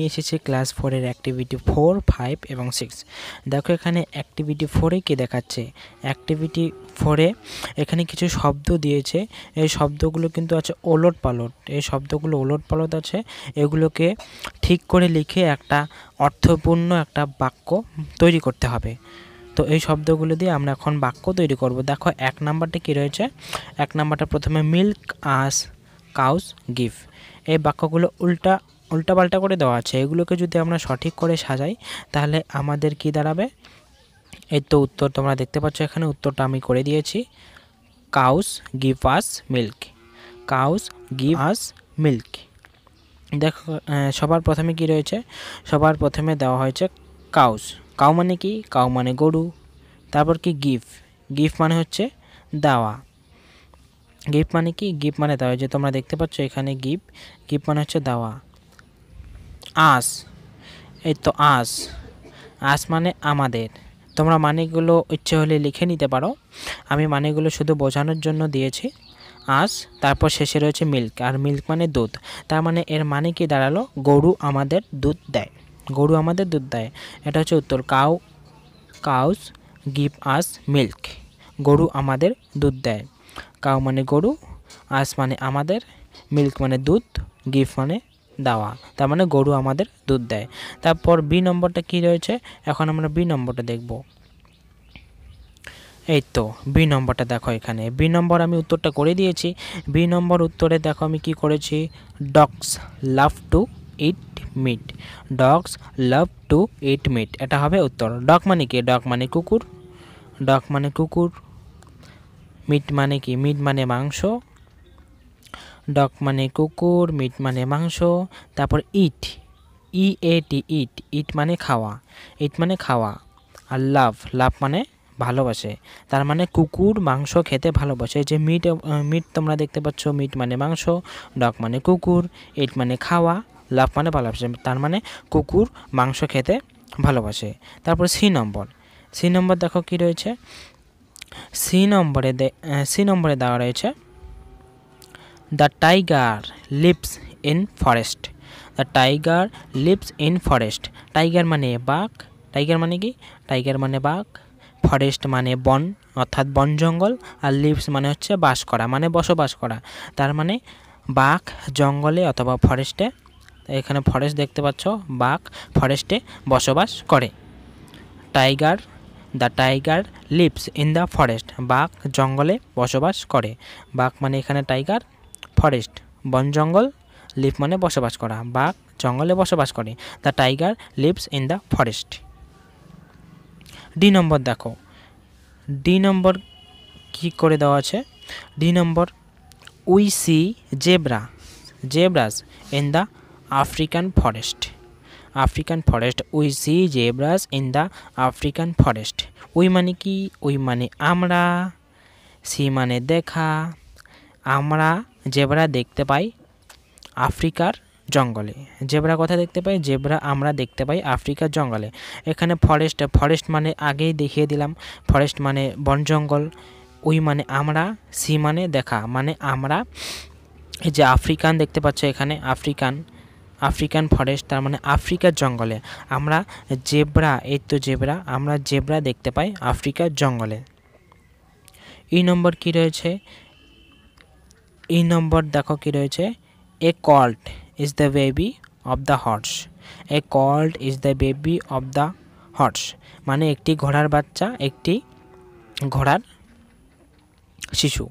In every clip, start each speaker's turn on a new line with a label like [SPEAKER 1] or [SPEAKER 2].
[SPEAKER 1] নিয়ে এসেছে ক্লাস ফোরের অ্যাক্টিভিটি ফোর ফাইভ এবং সিক্স দেখো এখানে অ্যাক্টিভিটি ফোরে কী দেখাচ্ছে অ্যাক্টিভিটি ফোরে এখানে কিছু শব্দ দিয়েছে এই শব্দগুলো কিন্তু আছে ওলট পালট এই শব্দগুলো ওলট পালট আছে এগুলোকে ঠিক করে লিখে একটা অর্থপূর্ণ একটা বাক্য তৈরি করতে হবে তো এই শব্দগুলো দিয়ে আমরা এখন বাক্য তৈরি করব দেখো এক নাম্বারটা কি রয়েছে এক নাম্বারটা প্রথমে মিল্ক আস কাউস গিভ এই বাক্যগুলো উল্টা উল্টাপাল্টা করে দেওয়া আছে এগুলোকে যদি আমরা সঠিক করে সাজাই তাহলে আমাদের কি দাঁড়াবে এই তো উত্তর তোমরা দেখতে পাচ্ছ এখানে উত্তরটা আমি করে দিয়েছি cows give us milk cows give us milk দেখো সবার প্রথমে কি রয়েছে সবার প্রথমে দেওয়া হয়েছে কাউস কাউ মানে কি কাউ মানে গরু তারপর কি গিফ গিফ মানে হচ্ছে দেওয়া গিফট মানে কি গিফট মানে দেওয়া যে তোমরা দেখতে পাচ্ছ এখানে গিফট গিফট মানে হচ্ছে দেওয়া আস এই তো আস আস মানে আমাদের তোমরা মানেগুলো ইচ্ছে হলে লিখে নিতে পারো আমি মানেগুলো শুধু বোঝানোর জন্য দিয়েছি আঁশ তারপর শেষে রয়েছে মিল্ক আর মিল্ক মানে দুধ তার মানে এর মানে কি দাঁড়ালো গরু আমাদের দুধ দেয় গরু আমাদের দুধ দেয় এটা হচ্ছে উত্তর cow cows give us milk গরু আমাদের দুধ দেয় কাউ মানে গরু আস মানে আমাদের মিল্ক মানে দুধ গিফ মানে দেওয়া তার মানে গরু আমাদের দুধ দেয় তারপর বি নম্বরটা কি রয়েছে এখন আমরা বি নম্বরটা দেখব এই তো বি নম্বরটা দেখো এখানে বি নম্বর আমি উত্তরটা করে দিয়েছি বি নম্বর উত্তরে দেখো আমি কি করেছি dogs love to eat meat dogs love to eat meat এটা হবে উত্তর ডগ মানে কি ডগ মানে কুকুর ডগ মানে কুকুর মিট মানে কি মিট মানে মাংস ডগ মানে কুকুর মিট মানে মাংস তারপর ইট ই এ টি ইট ইট মানে খাওয়া ইট মানে খাওয়া আর লাভ লাভ মানে ভালোবাসে তার মানে কুকুর মাংস খেতে ভালোবাসে যে মিট মিট তোমরা দেখতে পাচ্ছ মিট মানে মাংস ডগ মানে কুকুর ইট মানে খাওয়া লাভ মানে ভালোবাসে তার মানে কুকুর মাংস খেতে ভালোবাসে তারপর সি নম্বর সি নম্বর দেখো কি রয়েছে সি নম্বরে সি নম্বরে দেওয়া রয়েছে the tiger lives in forest the tiger lives in forest tiger মানে বাঘ টাইগার মানে কি টাইগার মানে বাঘ ফরেস্ট মানে বন অর্থাৎ বন জঙ্গল আর লিভস মানে হচ্ছে বাস করা মানে বসবাস করা তার মানে বাঘ জঙ্গলে অথবা ফরেস্টে এখানে ফরেস্ট দেখতে পাচ্ছ বাঘ ফরেস্টে বসবাস করে tiger the tiger lives in the forest বাঘ জঙ্গলে বসবাস করে বাঘ মানে এখানে টাইগার ফরেস্ট বন জঙ্গল লিভ মানে বসবাস করা বাঘ জঙ্গলে বসবাস করে the tiger lives in the forest D number দেখো ডি নম্বর কি করে দেওয়া আছে D number we see zebra zebras in the African forest African forest we see zebras in the African forest we মানে কি উই মানে আমরা C মানে দেখা আমরা জেব্রা দেখতে পাই আফ্রিকার জঙ্গলে জেবরা কথা দেখতে পাই জেব্রা আমরা দেখতে পাই আফ্রিকার জঙ্গলে এখানে ফরেস্ট ফরেস্ট মানে আগেই দেখিয়ে দিলাম ফরেস্ট মানে বন জঙ্গল ওই মানে আমরা সি মানে দেখা মানে আমরা এই যে আফ্রিকান দেখতে পাচ্ছ এখানে আফ্রিকান আফ্রিকান ফরেস্ট তার মানে আফ্রিকার জঙ্গলে আমরা জেব্রা এই তো জেব্রা আমরা জেব্রা দেখতে পাই আফ্রিকার জঙ্গলে এই নম্বর কি রয়েছে এই নম্বর দেখো কি রয়েছে a colt is the baby of the horse a colt is the baby of the horse মানে একটি ঘোড়ার বাচ্চা একটি ঘোড়ার শিশু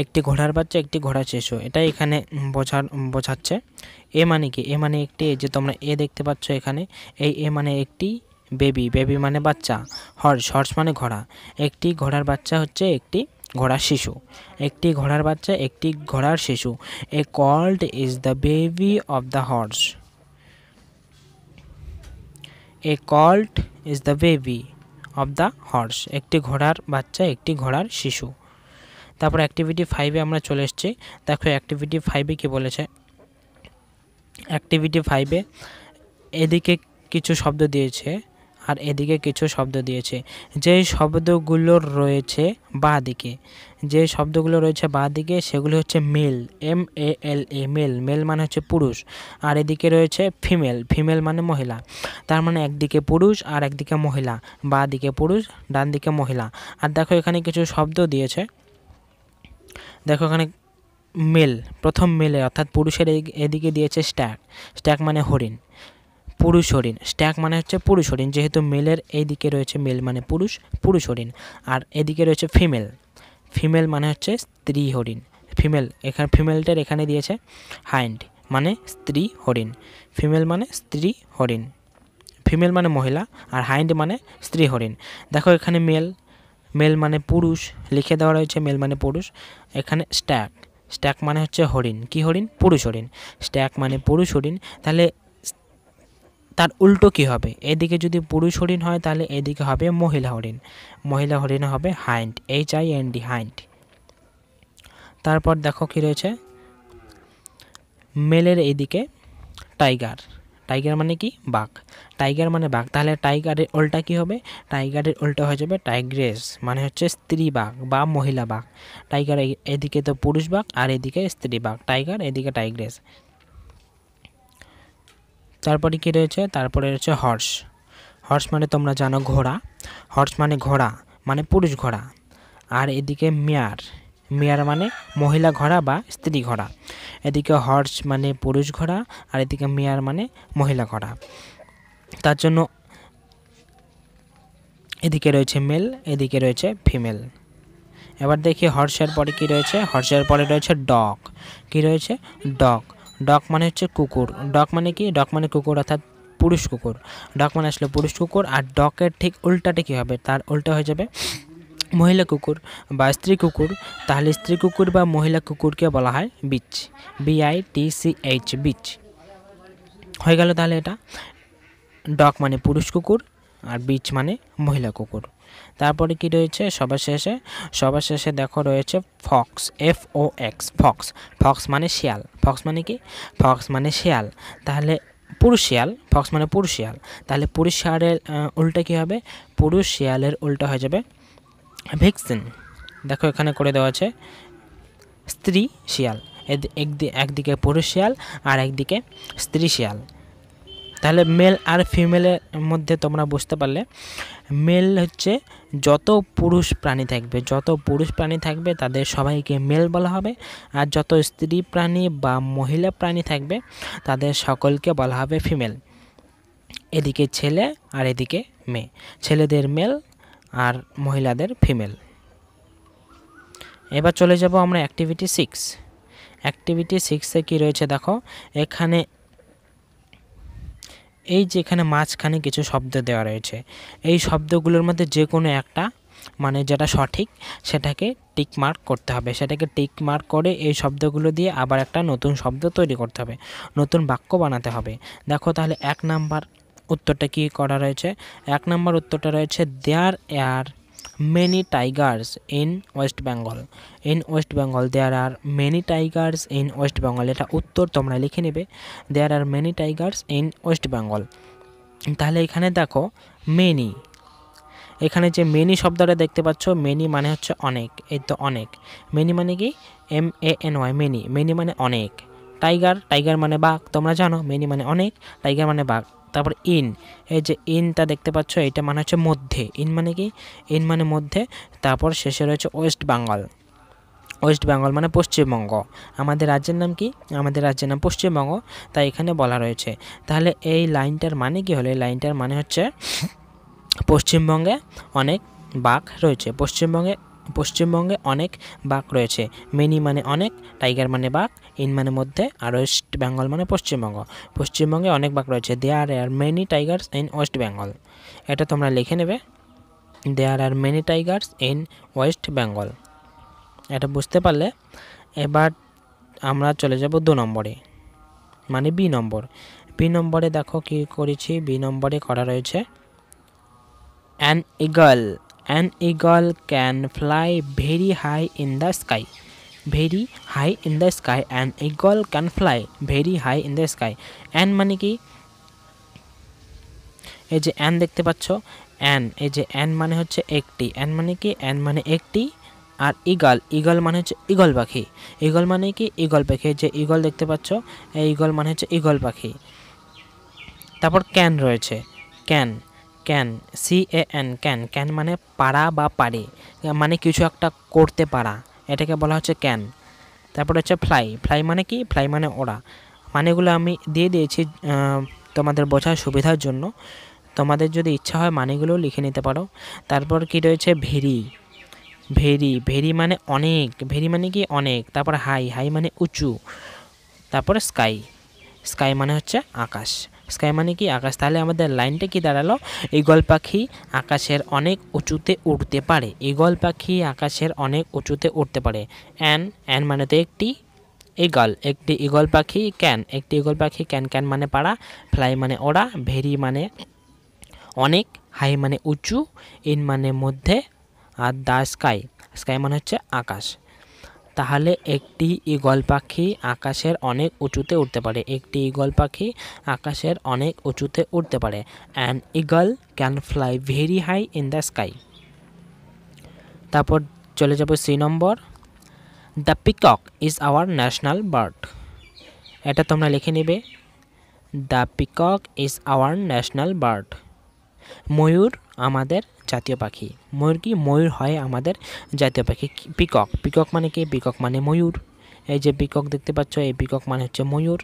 [SPEAKER 1] একটি ঘোড়ার বাচ্চা একটি ঘোড়ার শিশু এটা এখানে বোঝার বোঝাচ্ছে এ মানে কি এ মানে একটি যে তোমরা এ দেখতে পাচ্ছ এখানে এই এ মানে একটি বেবি বেবি মানে বাচ্চা হর্স হর্স মানে ঘোড়া একটি ঘোড়ার বাচ্চা হচ্ছে একটি ঘোড়ার শিশু একটি ঘোড়ার বাচ্চা একটি ঘোড়ার শিশু a colt is the baby of the horse a colt is the baby of the horse একটি ঘোড়ার বাচ্চা একটি ঘোড়ার শিশু তারপর অ্যাক্টিভিটি ফাইভে আমরা চলে এসেছি দেখো অ্যাক্টিভিটি ফাইভে কী বলেছে অ্যাক্টিভিটি ফাইভে এদিকে কিছু শব্দ দিয়েছে আর এদিকে কিছু শব্দ দিয়েছে যে শব্দগুলো রয়েছে বাঁ দিকে যে শব্দগুলো রয়েছে বাঁ দিকে সেগুলি হচ্ছে male M A L E male male মানে হচ্ছে পুরুষ আর এদিকে রয়েছে ফিমেল ফিমেল মানে মহিলা তার মানে একদিকে পুরুষ আর একদিকে মহিলা বাঁ দিকে পুরুষ ডান দিকে মহিলা আর দেখো এখানে কিছু শব্দ দিয়েছে দেখো এখানে মেল প্রথম মেলে অর্থাৎ পুরুষের এদিকে দিয়েছে স্ট্যাক স্ট্যাক মানে হরিণ পুরুষ হরিণ স্ট্যাক মানে হচ্ছে পুরুষ হরিণ যেহেতু মেলের এইদিকে রয়েছে মেল মানে পুরুষ পুরুষ হরিণ আর এদিকে রয়েছে ফিমেল ফিমেল মানে হচ্ছে স্ত্রী হরিণ ফিমেল এখানে ফিমেলটার এখানে দিয়েছে হাইন্ড মানে স্ত্রী হরিণ ফিমেল মানে স্ত্রী হরিণ ফিমেল মানে মহিলা আর হাইন্ড মানে স্ত্রী হরিণ দেখো এখানে মেল মেল মানে পুরুষ লিখে দেওয়া রয়েছে মেল মানে পুরুষ এখানে স্ট্যাক স্ট্যাক মানে হচ্ছে হরিণ কি হরিণ পুরুষ হরিণ স্ট্যাক মানে পুরুষ হরিণ তাহলে তার উল্টো কী হবে এদিকে যদি পুরুষ হরিণ হয় তাহলে এদিকে হবে মহিলা হরিণ মহিলা হরিণ হবে hind H I N D hind তারপর দেখো কী রয়েছে মেলের এদিকে টাইগার টাইগার মানে কি বাঘ টাইগার মানে বাঘ তাহলে টাইগারের উল্টা কি হবে টাইগারের উল্টা হয়ে যাবে টাইগ্রেস মানে হচ্ছে স্ত্রী বাঘ বা মহিলা বাঘ টাইগার এদিকে তো পুরুষ বাঘ আর এদিকে স্ত্রী বাঘ টাইগার এদিকে টাইগ্রেস তারপরে কি রয়েছে তারপরে রয়েছে হর্স হর্স মানে তোমরা জানো ঘোড়া হর্স মানে ঘোড়া মানে পুরুষ ঘোড়া আর এদিকে মেয়ার মেয়ার মানে মহিলা ঘোড়া বা স্ত্রী ঘোড়া এদিকে হর্স মানে পুরুষ ঘোড়া আর এদিকে মেয়ার মানে মহিলা ঘোড়া তার জন্য এদিকে রয়েছে মেল এদিকে রয়েছে ফিমেল এবার দেখি হর্ষের পরে কি রয়েছে হর্ষের পরে রয়েছে ডগ কি রয়েছে ডগ ডক মানে হচ্ছে কুকুর ডক মানে কি ডক মানে কুকুর অর্থাৎ পুরুষ কুকুর ডক মানে আসলে পুরুষ কুকুর আর ডকের ঠিক উল্টাটা কী হবে তার উল্টা হয়ে যাবে মহিলা কুকুর বা স্ত্রী কুকুর তাহলে স্ত্রী কুকুর বা মহিলা কুকুরকে বলা হয় বিচ বিআই টি সি এইচ বিচ হয়ে গেল তাহলে এটা ডক মানে পুরুষ কুকুর আর বিচ মানে মহিলা কুকুর তারপরে কি রয়েছে সবার শেষে সবার শেষে দেখো রয়েছে fox F O X fox fox মানে শিয়াল ফক্স মানে কি ফক্স মানে শিয়াল তাহলে পুরুষ শিয়াল ফক্স মানে পুরুষ শিয়াল তাহলে পুরুষ শিয়ালের উল্টা কী হবে পুরুষ শিয়ালের উল্টা হয়ে যাবে ভ্যাকসিন দেখো এখানে করে দেওয়া আছে স্ত্রী শিয়াল একদিকে পুরুষ শিয়াল আর একদিকে স্ত্রী শিয়াল তাহলে মেল আর ফিমেলের মধ্যে তোমরা বুঝতে পারলে মেল হচ্ছে যত পুরুষ প্রাণী থাকবে যত পুরুষ প্রাণী থাকবে তাদের সবাইকে মেল বলা হবে আর যত স্ত্রী প্রাণী বা মহিলা প্রাণী থাকবে তাদের সকলকে বলা হবে ফিমেল এদিকে ছেলে আর এদিকে মেয়ে ছেলেদের মেল আর মহিলাদের ফিমেল এবার চলে যাব আমরা অ্যাক্টিভিটি সিক্স অ্যাক্টিভিটি সিক্সে কি রয়েছে দেখো এখানে এই যেখানে মাঝখানে কিছু শব্দ দেওয়া রয়েছে এই শব্দগুলোর মধ্যে যে কোনো একটা মানে যেটা সঠিক সেটাকে টিক মার্ক করতে হবে সেটাকে টিক মার্ক করে এই শব্দগুলো দিয়ে আবার একটা নতুন শব্দ তৈরি করতে হবে নতুন বাক্য বানাতে হবে দেখো তাহলে এক নাম্বার উত্তরটা কি করা রয়েছে এক নাম্বার উত্তরটা রয়েছে there are many tigers in West Bengal. In West Bengal there are many tigers in West Bengal. এটা উত্তর তোমরা লিখে নেবে there are many tigers in West Bengal. তাহলে এখানে দেখো many এখানে যে মেনি শব্দটা দেখতে পাচ্ছ মেনি মানে হচ্ছে অনেক এই তো অনেক মেনি মানে কি M A N Y many many মানে অনেক টাইগার টাইগার মানে বাঘ তোমরা জানো মেনি মানে অনেক টাইগার মানে বাঘ তারপর ইন এই যে ইনটা দেখতে পাচ্ছ এটা মানে হচ্ছে মধ্যে ইন মানে কি ইন মানে মধ্যে তারপর শেষে রয়েছে ওয়েস্ট বেঙ্গল ওয়েস্ট বেঙ্গল মানে পশ্চিমবঙ্গ আমাদের রাজ্যের নাম কি আমাদের রাজ্যের নাম পশ্চিমবঙ্গ তাই এখানে বলা রয়েছে তাহলে এই লাইনটার মানে কি হলো এই লাইনটার মানে হচ্ছে পশ্চিমবঙ্গে অনেক বাঘ রয়েছে পশ্চিমবঙ্গে পশ্চিমবঙ্গে অনেক বাঘ রয়েছে মিনি মানে অনেক টাইগার মানে বাঘ ইন মানে মধ্যে আর ওয়েস্ট বেঙ্গল মানে পশ্চিমবঙ্গ পশ্চিমবঙ্গে অনেক বাঘ রয়েছে there are many tigers in West Bengal এটা তোমরা লিখে নেবে there are many tigers in West Bengal এটা বুঝতে পারলে এবার আমরা চলে যাব দু নম্বরে মানে বি নম্বর বি নম্বরে দেখো কি করেছি বি নম্বরে করা রয়েছে an eagle An eagle can fly very high in the sky. Very high in the sky and eagle can fly very high in the sky and মানে কি এই যে অ্যান দেখতে পাচ্ছ অ্যান এই যে অ্যান মানে হচ্ছে একটি অ্যান মানে কি অ্যান মানে একটি আর ইগল ইগল মানে হচ্ছে ইগল পাখি ইগল মানে কি ইগল পাখি যে ইগল দেখতে পাচ্ছ এই ইগল মানে হচ্ছে ইগল পাখি তারপর ক্যান রয়েছে can can C A N can can মানে পারা বা পারে মানে কিছু একটা করতে পারা এটাকে বলা হচ্ছে ক্যান তারপর হচ্ছে ফ্লাই ফ্লাই মানে কি ফ্লাই মানে ওড়া মানেগুলো আমি দিয়ে দিয়েছি তোমাদের বোঝার সুবিধার জন্য তোমাদের যদি ইচ্ছা হয় মানেগুলো লিখে নিতে পারো তারপর কি রয়েছে ভেরি ভেরি ভেরি মানে অনেক ভেরি মানে কি অনেক তারপর হাই হাই মানে উঁচু তারপরে স্কাই স্কাই মানে হচ্ছে আকাশ স্কাই মানে কি আকাশ তাহলে আমাদের লাইনটা কি দাঁড়ালো ঈগল পাখি আকাশের অনেক উঁচুতে উঠতে পারে ঈগল পাখি আকাশের অনেক উঁচুতে উঠতে পারে অ্যান অ্যান মানে তো একটি ইগল একটি ইগল পাখি ক্যান একটি ইগল পাখি ক্যান ক্যান মানে পাড়া ফ্লাই মানে ওড়া ভেরি মানে অনেক হাই মানে উঁচু ইন মানে মধ্যে আর দা স্কাই স্কাই মানে হচ্ছে আকাশ তাহলে একটি ঈগল পাখি আকাশের অনেক উঁচুতে উঠতে পারে একটি ঈগল পাখি আকাশের অনেক উঁচুতে উঠতে পারে an eagle can fly very high in the sky তারপর চলে যাব C number the peacock is our national bird এটা তোমরা লিখে নেবে the peacock is our national bird ময়ূর আমাদের জাতীয় পাখি ময়ূর কি ময়ূর হয় আমাদের জাতীয় পাখি পিকক পিকক মানে কি পিকক মানে ময়ূর এই যে পিকক দেখতে পাচ্ছ এই পিকক মানে হচ্ছে ময়ূর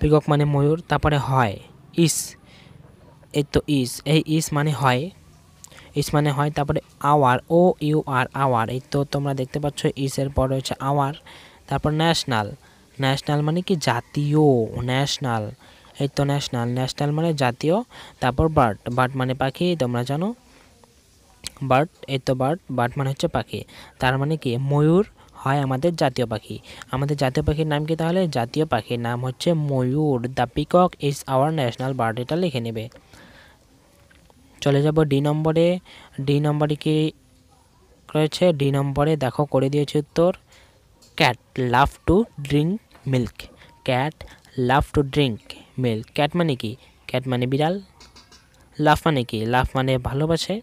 [SPEAKER 1] পিকক মানে ময়ূর তারপরে হয় ইস এই তো ইস এই ইস মানে হয় ইস মানে হয় তারপরে our O U R our এই তো তোমরা দেখতে পাচ্ছ ইসের পরে হচ্ছে আওয়ার তারপর ন্যাশনাল ন্যাশনাল মানে কি জাতীয় ন্যাশনাল এই তো ন্যাশনাল ন্যাশনাল মানে জাতীয় তারপর বার্ড বার্ড মানে পাখি তোমরা জানো বার্ড এই তো বার্ড বার্ড মানে হচ্ছে পাখি তার মানে কি ময়ূর হয় আমাদের জাতীয় পাখি আমাদের জাতীয় পাখির নাম কি তাহলে জাতীয় পাখির নাম হচ্ছে ময়ূর the peacock is our national bird এটা লিখে নেবে চলে যাব ডি নম্বরে ডি নম্বরে কি রয়েছে ডি নম্বরে দেখো করে দিয়েছে উত্তর cat love to drink milk cat love to drink milk cat মানে কি ক্যাট মানে বিড়াল লাভ মানে কি লাভ মানে ভালোবাসে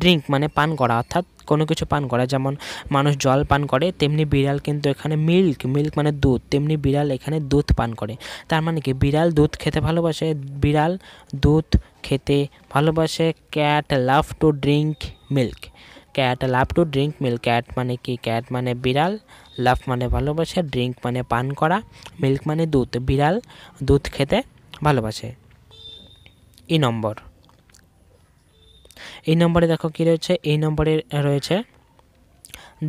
[SPEAKER 1] ড্রিঙ্ক মানে পান করা অর্থাৎ কোনো কিছু পান করা যেমন মানুষ জল পান করে তেমনি বিড়াল কিন্তু এখানে মিল্ক মিল্ক মানে দুধ তেমনি বিড়াল এখানে দুধ পান করে তার মানে কি বিড়াল দুধ খেতে ভালোবাসে বিড়াল দুধ খেতে ভালোবাসে cat love to drink milk cat love to drink milk cat মানে কি ক্যাট মানে বিড়াল লাভ মানে ভালোবাসে ড্রিঙ্ক মানে পান করা মিল্ক মানে দুধ বিড়াল দুধ খেতে ভালোবাসে এই নম্বর এই নম্বরে দেখো কি রয়েছে e এই নম্বরে রয়েছে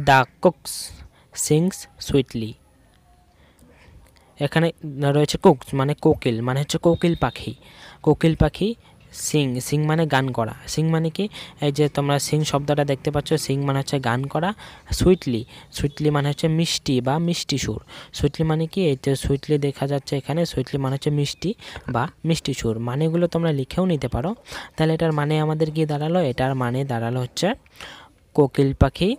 [SPEAKER 1] দ্য কুকস সিংস সুইটলি এখানে রয়েছে কুকস মানে কোকিল মানে হচ্ছে কোকিল পাখি কোকিল পাখি সিং সিং মানে গান করা সিং মানে কি এই যে তোমরা সিং শব্দটা দেখতে পাচ্ছ সিং মানে হচ্ছে গান করা সুইটলি সুইটলি মানে হচ্ছে মিষ্টি বা মিষ্টি সুর সুইটলি মানে কি এই যে সুইটলি দেখা যাচ্ছে এখানে সুইটলি মানে হচ্ছে মিষ্টি বা মিষ্টি সুর মানেগুলো তোমরা লিখেও নিতে পারো তাহলে এটার মানে আমাদের কি দাঁড়ালো এটার মানে দাঁড়ালো হচ্ছে কোকিল পাখি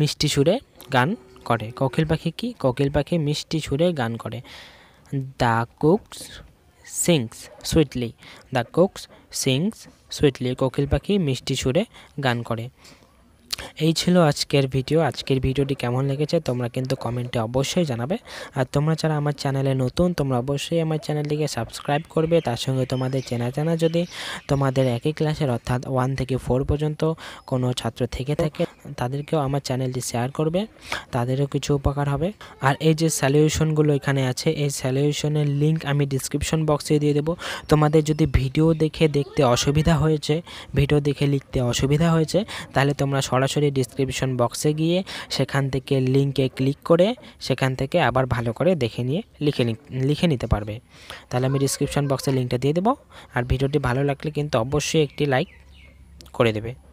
[SPEAKER 1] মিষ্টি সুরে গান করে কোকিল পাখি কি কোকিল পাখি মিষ্টি সুরে গান করে the cuckoos sings sweetly the cuckoos sings sweetly কোকিল পাখি মিষ্টি সুরে গান করে এই ছিল আজকের ভিডিও আজকের ভিডিওটি কেমন লেগেছে তোমরা কিন্তু কমেন্টে অবশ্যই জানাবে আর তোমরা যারা আমার চ্যানেলে নতুন তোমরা অবশ্যই আমার চ্যানেলটিকে সাবস্ক্রাইব করবে তার সঙ্গে তোমাদের চেনা জানা যদি তোমাদের একই ক্লাসের অর্থাৎ ওয়ান থেকে ফোর পর্যন্ত কোনো ছাত্র থেকে থাকে তাদেরকেও আমার চ্যানেলটি শেয়ার করবে তাদেরও কিছু উপকার হবে আর এই যে স্যালিউশনগুলো এখানে আছে এই স্যালিউশনের লিঙ্ক আমি ডিসক্রিপশন বক্সে দিয়ে দেবো তোমাদের যদি ভিডিও দেখে দেখতে অসুবিধা হয়েছে ভিডিও দেখে লিখতে অসুবিধা হয়েছে তাহলে তোমরা সরাসরি ডিসক্রিপশন বক্সে গিয়ে সেখান থেকে লিঙ্কে ক্লিক করে সেখান থেকে আবার ভালো করে দেখে নিয়ে লিখে লিখে নিতে পারবে তাহলে আমি ডিসক্রিপশন বক্সে লিঙ্কটা দিয়ে দেবো আর ভিডিওটি ভালো লাগলে কিন্তু অবশ্যই একটি লাইক করে দেবে